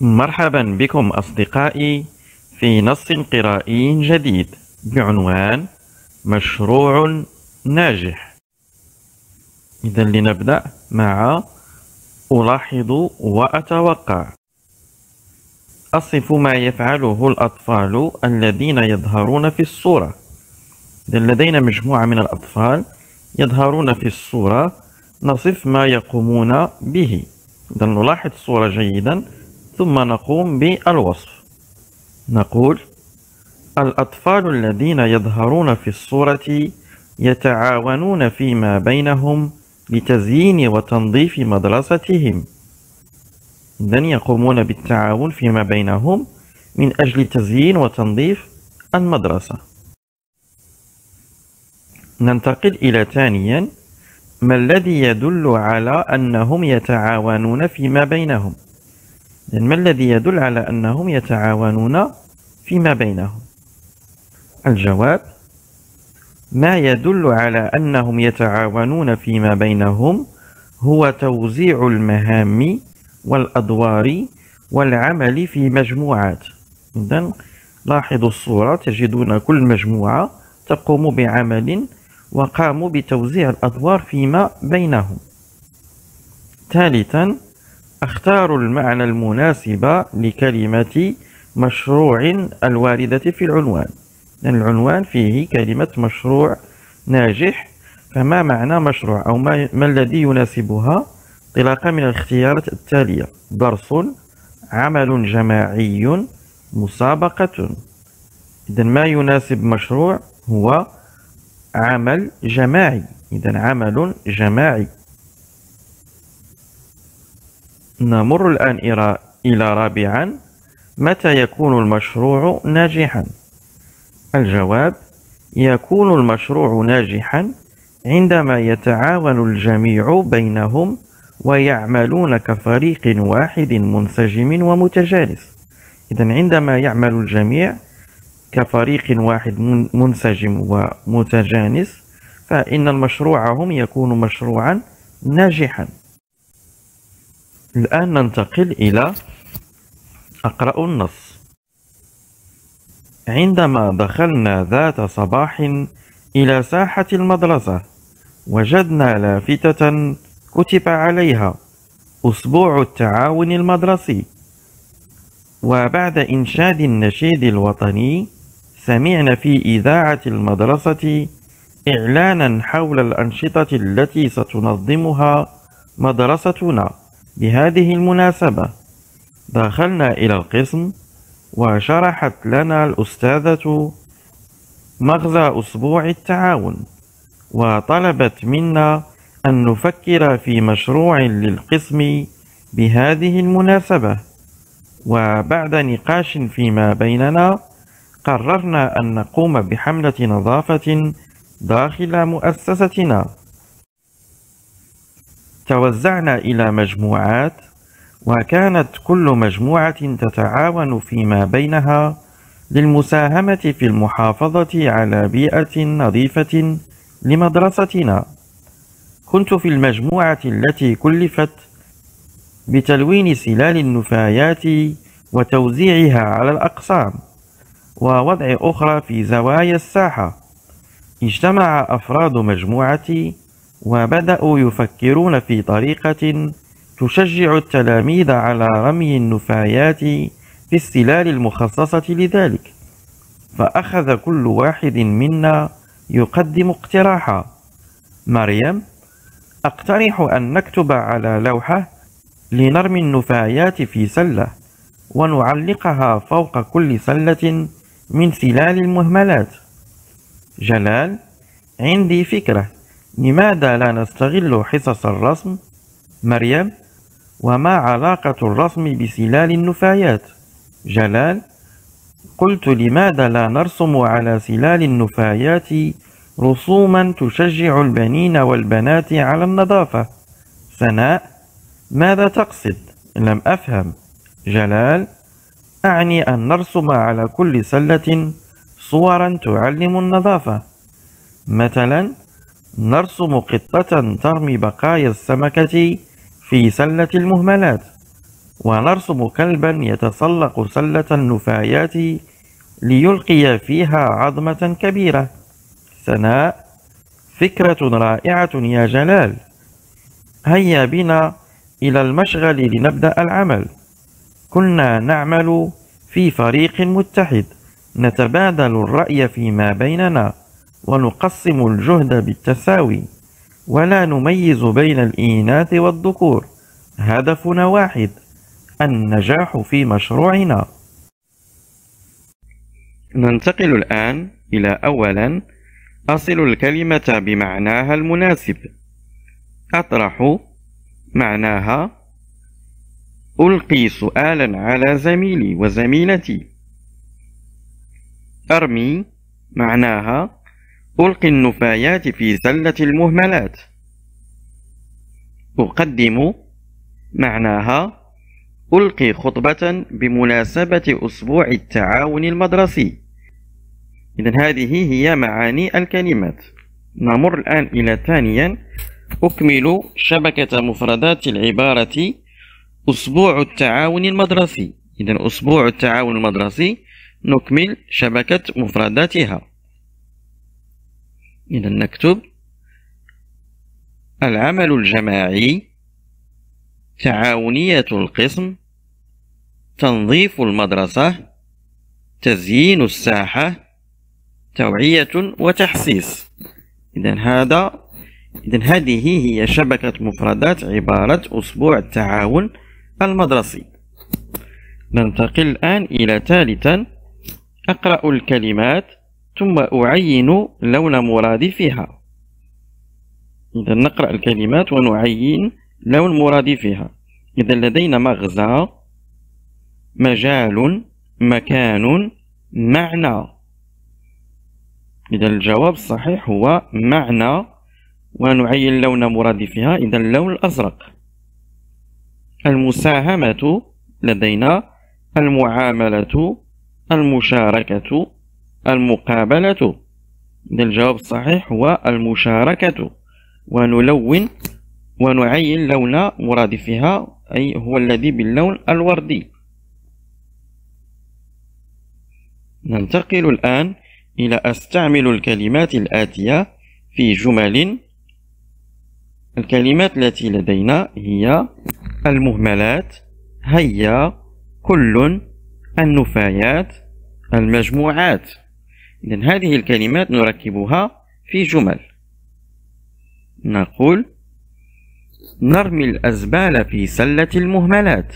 مرحبا بكم أصدقائي في نص قرائي جديد بعنوان مشروع ناجح إذا لنبدأ مع ألاحظ وأتوقع أصف ما يفعله الأطفال الذين يظهرون في الصورة إذا لدينا مجموعة من الأطفال يظهرون في الصورة نصف ما يقومون به إذا نلاحظ الصورة جيداً ثم نقوم بالوصف نقول الأطفال الذين يظهرون في الصورة يتعاونون فيما بينهم لتزيين وتنظيف مدرستهم إذن يقومون بالتعاون فيما بينهم من أجل تزيين وتنظيف المدرسة ننتقل إلى ثانيا ما الذي يدل على أنهم يتعاونون فيما بينهم لأن ما الذي يدل على أنهم يتعاونون فيما بينهم الجواب ما يدل على أنهم يتعاونون فيما بينهم هو توزيع المهام والأدوار والعمل في مجموعات إذن لاحظوا الصورة تجدون كل مجموعة تقوم بعمل وقاموا بتوزيع الأدوار فيما بينهم ثالثا أختار المعنى المناسب لكلمة مشروع الواردة في العنوان العنوان فيه كلمة مشروع ناجح فما معنى مشروع أو ما, ما الذي يناسبها انطلاقا من الاختيارات التالية درس عمل جماعي مسابقة إذا ما يناسب مشروع هو عمل جماعي إذا عمل جماعي نمر الآن إلى رابعا متى يكون المشروع ناجحا؟ الجواب يكون المشروع ناجحا عندما يتعاون الجميع بينهم ويعملون كفريق واحد منسجم ومتجانس إذا عندما يعمل الجميع كفريق واحد منسجم ومتجانس فإن المشروع هم يكون مشروعا ناجحا الآن ننتقل إلى أقرأ النص عندما دخلنا ذات صباح إلى ساحة المدرسة وجدنا لافتة كتب عليها أسبوع التعاون المدرسي وبعد إنشاد النشيد الوطني سمعنا في إذاعة المدرسة إعلانا حول الأنشطة التي ستنظمها مدرستنا بهذه المناسبة دخلنا إلى القسم وشرحت لنا الأستاذة مغزى أسبوع التعاون وطلبت منا أن نفكر في مشروع للقسم بهذه المناسبة وبعد نقاش فيما بيننا قررنا أن نقوم بحملة نظافة داخل مؤسستنا توزعنا إلى مجموعات وكانت كل مجموعة تتعاون فيما بينها للمساهمة في المحافظة على بيئة نظيفة لمدرستنا كنت في المجموعة التي كلفت بتلوين سلال النفايات وتوزيعها على الأقسام ووضع أخرى في زوايا الساحة اجتمع أفراد مجموعتي وبدأوا يفكرون في طريقة تشجع التلاميذ على رمي النفايات في السلال المخصصة لذلك فأخذ كل واحد منا يقدم اقتراحا مريم أقترح أن نكتب على لوحة لنرمي النفايات في سلة ونعلقها فوق كل سلة من سلال المهملات جلال عندي فكرة لماذا لا نستغل حصص الرسم؟ مريم وما علاقة الرسم بسلال النفايات؟ جلال قلت لماذا لا نرسم على سلال النفايات رسوما تشجع البنين والبنات على النظافة؟ سناء ماذا تقصد؟ لم أفهم جلال أعني أن نرسم على كل سلة صورا تعلم النظافة مثلا نرسم قطة ترمي بقايا السمكة في سلة المهملات ونرسم كلبا يتسلق سلة النفايات ليلقي فيها عظمة كبيرة سناء فكرة رائعة يا جلال هيا بنا إلى المشغل لنبدأ العمل كنا نعمل في فريق متحد نتبادل الرأي فيما بيننا ونقسم الجهد بالتساوي ولا نميز بين الإناث والذكور هدفنا واحد النجاح في مشروعنا ننتقل الآن إلى أولا أصل الكلمة بمعناها المناسب أطرح معناها ألقي سؤالا على زميلي وزميلتي أرمي معناها ألقي النفايات في سلة المهملات أقدم معناها ألقي خطبة بمناسبة أسبوع التعاون المدرسي إذا هذه هي معاني الكلمات نمر الآن إلى ثانيا أكمل شبكة مفردات العبارة أسبوع التعاون المدرسي إذا أسبوع التعاون المدرسي نكمل شبكة مفرداتها إذا نكتب العمل الجماعي تعاونية القسم تنظيف المدرسة تزيين الساحة توعية وتحسيس إذا هذا إذا هذه هي شبكة مفردات عبارة أسبوع التعاون المدرسي ننتقل الآن إلى ثالثا أقرأ الكلمات ثم أعين لون مرادي فيها إذا نقرأ الكلمات ونعين لون مرادي فيها إذا لدينا مغزى مجال مكان معنى إذا الجواب الصحيح هو معنى ونعين لون مرادي فيها إذا اللون الأزرق المساهمة لدينا المعاملة المشاركة المقابلة الجواب الصحيح هو المشاركة ونلون ونعين لون مرادفها أي هو الذي باللون الوردي ننتقل الآن إلى أستعمل الكلمات الآتية في جمل الكلمات التي لدينا هي المهملات هيا كل النفايات المجموعات إذا هذه الكلمات نركبها في جمل نقول نرمي الأزبال في سلة المهملات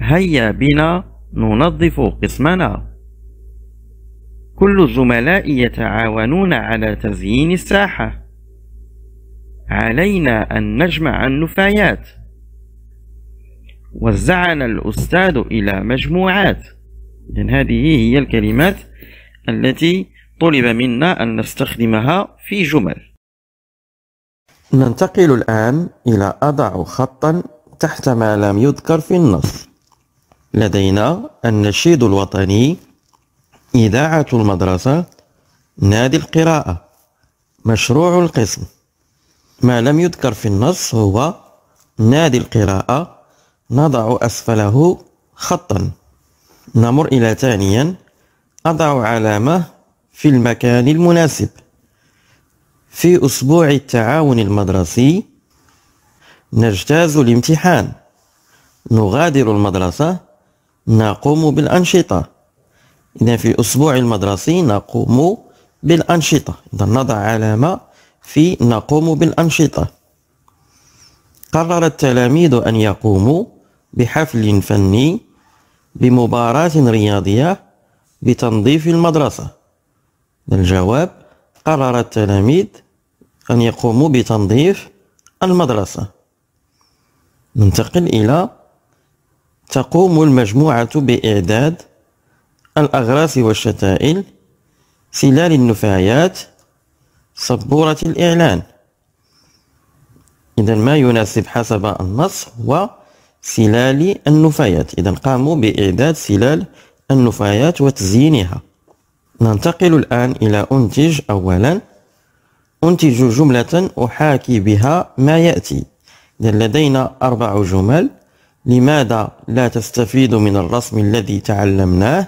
هيا بنا ننظف قسمنا كل الزملاء يتعاونون على تزيين الساحة علينا أن نجمع النفايات وزعنا الأستاذ إلى مجموعات إذن هذه هي الكلمات التي طلب منا أن نستخدمها في جمل ننتقل الآن إلى أضع خطا تحت ما لم يذكر في النص لدينا النشيد الوطني إذاعة المدرسة نادي القراءة مشروع القسم ما لم يذكر في النص هو نادي القراءة نضع أسفله خطا نمر إلى ثانيا أضع علامة في المكان المناسب في أسبوع التعاون المدرسي نجتاز الامتحان نغادر المدرسة نقوم بالأنشطة إذا في أسبوع المدرسي نقوم بالأنشطة إذا نضع علامة في نقوم بالأنشطة قرر التلاميذ أن يقوموا بحفل فني بمباراة رياضية بتنظيف المدرسة الجواب قرر التلاميذ أن يقوموا بتنظيف المدرسة ننتقل إلى تقوم المجموعة بإعداد الأغراس والشتائل سلال النفايات سبورة الإعلان إذا ما يناسب حسب النص هو سلال النفايات إذا قاموا بإعداد سلال النفايات وتزيينها ننتقل الآن إلى أنتج أولا أنتج جملة أحاكي بها ما يأتي لدينا أربع جمل لماذا لا تستفيد من الرسم الذي تعلمناه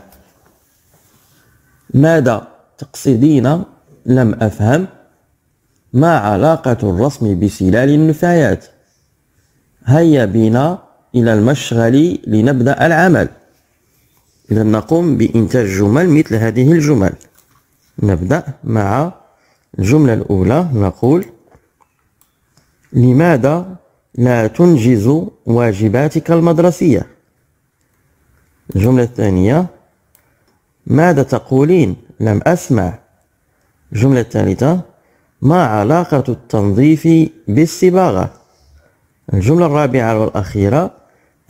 ماذا تقصدين لم أفهم ما علاقة الرسم بسلال النفايات هيا بنا إلى المشغل لنبدأ العمل إذا نقوم بإنتاج جمل مثل هذه الجمل نبدأ مع الجملة الأولى نقول لماذا لا تنجز واجباتك المدرسية الجملة الثانية ماذا تقولين لم أسمع الجملة الثالثة ما علاقة التنظيف بالصباغة الجملة الرابعة والأخيرة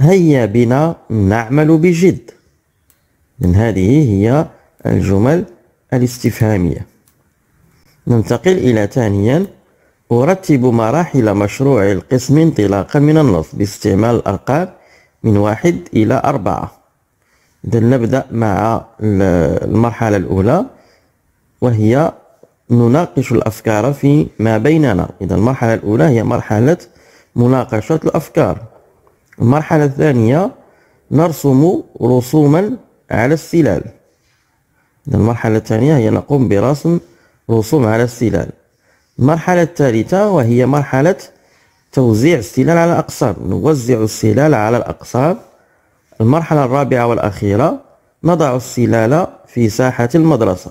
هيا بنا نعمل بجد إذن هذه هي الجمل الاستفهامية ننتقل إلى ثانيا أرتب مراحل مشروع القسم انطلاقا من النص باستعمال الأرقام من واحد إلى أربعة إذا نبدأ مع المرحلة الأولى وهي نناقش الأفكار في ما بيننا إذا المرحلة الأولى هي مرحلة مناقشة الأفكار المرحلة الثانية نرسم رسوما على السلال المرحلة الثانية هي نقوم برسم رسوم على السلال المرحلة الثالثة وهي مرحلة توزيع السلال على الأقسام نوزع السلال على الأقسام المرحلة الرابعة والأخيرة نضع السلال في ساحة المدرسة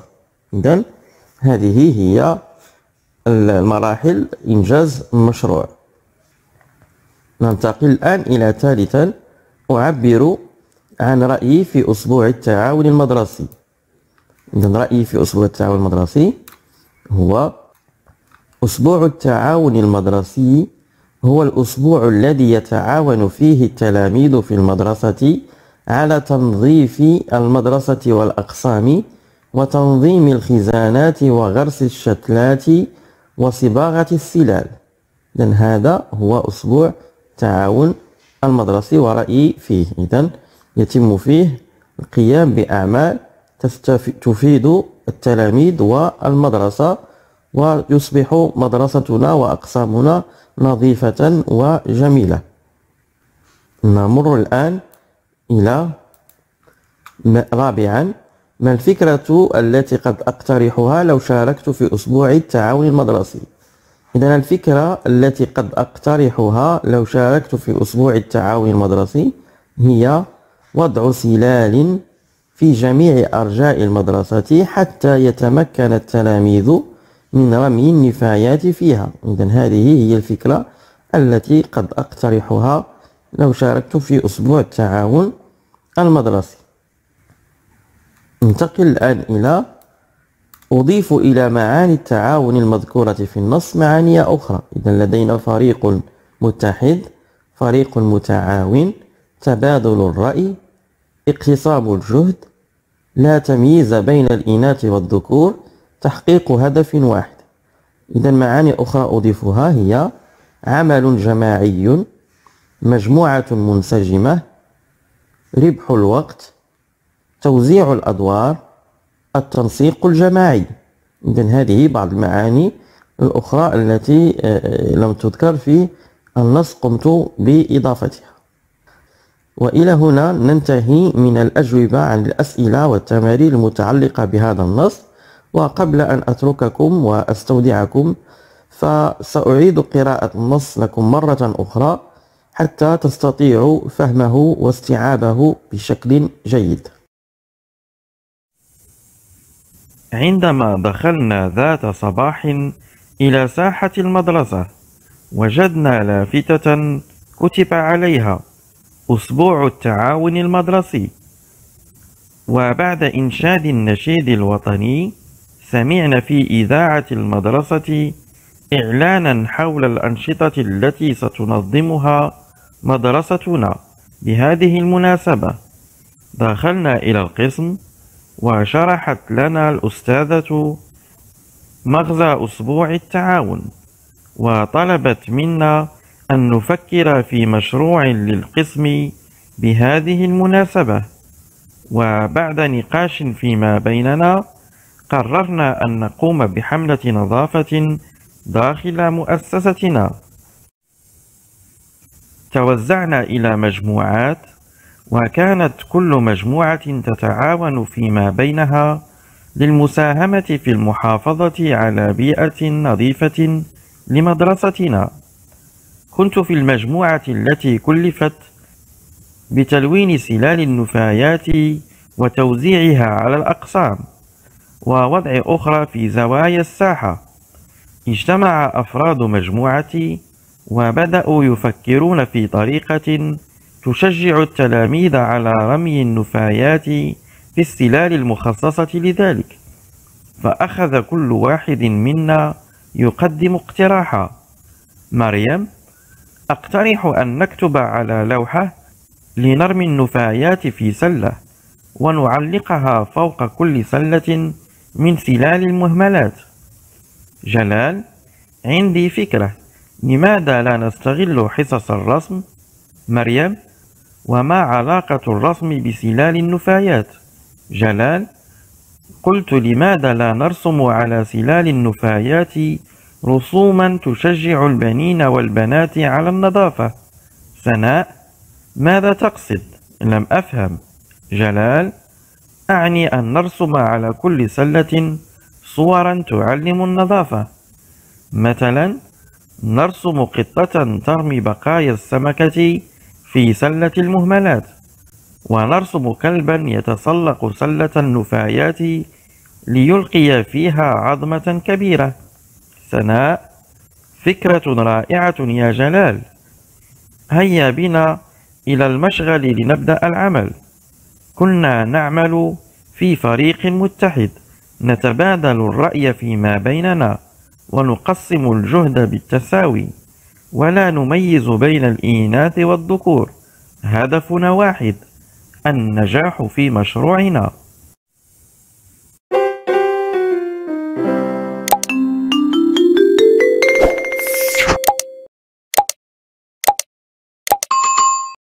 إذن هذه هي المراحل إنجاز المشروع ننتقل الآن إلى ثالثا أعبر عن رأيي في أسبوع التعاون المدرسي إذا رأيي في أسبوع التعاون المدرسي هو أسبوع التعاون المدرسي هو الأسبوع الذي يتعاون فيه التلاميذ في المدرسة على تنظيف المدرسة والأقسام وتنظيم الخزانات وغرس الشتلات وصباغة السلال إذن هذا هو أسبوع تعاون المدرسي ورأيي فيه إذن يتم فيه القيام بأعمال تفيد التلاميذ والمدرسة ويصبح مدرستنا وأقسامنا نظيفة وجميلة نمر الآن إلى رابعا ما الفكرة التي قد أقترحها لو شاركت في أسبوع التعاون المدرسي؟ إذا الفكرة التي قد أقترحها لو شاركت في أسبوع التعاون المدرسي هي وضع سلال في جميع أرجاء المدرسة حتى يتمكن التلاميذ من رمي النفايات فيها إذا هذه هي الفكرة التي قد أقترحها لو شاركت في أسبوع التعاون المدرسي ننتقل الآن إلى أضيف إلى معاني التعاون المذكورة في النص معاني أخرى إذا لدينا فريق متحد فريق متعاون تبادل الرأي اقتصاب الجهد لا تمييز بين الإناث والذكور تحقيق هدف واحد إذا معاني أخرى أضيفها هي عمل جماعي مجموعة منسجمة ربح الوقت توزيع الأدوار التنسيق الجماعي إذا هذه بعض المعاني الأخرى التي آه، آه، لم تذكر في النص قمت بإضافتها وإلى هنا ننتهي من الأجوبة عن الأسئلة والتمارين المتعلقة بهذا النص وقبل أن أترككم وأستودعكم فسأعيد قراءة النص لكم مرة أخرى حتى تستطيعوا فهمه واستيعابه بشكل جيد عندما دخلنا ذات صباح إلى ساحة المدرسة وجدنا لافتة كتب عليها أسبوع التعاون المدرسي وبعد إنشاد النشيد الوطني سمعنا في إذاعة المدرسة إعلانا حول الأنشطة التي ستنظمها مدرستنا بهذه المناسبة دخلنا إلى القسم وشرحت لنا الأستاذة مغزى أسبوع التعاون وطلبت منا أن نفكر في مشروع للقسم بهذه المناسبة وبعد نقاش فيما بيننا قررنا أن نقوم بحملة نظافة داخل مؤسستنا توزعنا إلى مجموعات وكانت كل مجموعة تتعاون فيما بينها للمساهمة في المحافظة على بيئة نظيفة لمدرستنا كنت في المجموعة التي كلفت بتلوين سلال النفايات وتوزيعها على الأقسام ووضع أخرى في زوايا الساحة اجتمع أفراد مجموعتي وبدأوا يفكرون في طريقة تشجع التلاميذ على رمي النفايات في السلال المخصصة لذلك فأخذ كل واحد منا يقدم اقتراحا مريم أقترح أن نكتب على لوحة لنرمي النفايات في سلة ونعلقها فوق كل سلة من سلال المهملات جلال عندي فكرة لماذا لا نستغل حصص الرسم مريم وما علاقة الرسم بسلال النفايات جلال قلت لماذا لا نرسم على سلال النفايات رسوما تشجع البنين والبنات على النظافة سناء ماذا تقصد؟ لم أفهم جلال أعني أن نرسم على كل سلة صورا تعلم النظافة مثلا نرسم قطة ترمي بقايا السمكة في سلة المهملات ونرسم كلبا يتسلق سلة النفايات ليلقي فيها عظمة كبيرة الثناء فكرة رائعة يا جلال هيا بنا إلى المشغل لنبدأ العمل كنا نعمل في فريق متحد نتبادل الرأي فيما بيننا ونقسم الجهد بالتساوي ولا نميز بين الإناث والذكور هدفنا واحد النجاح في مشروعنا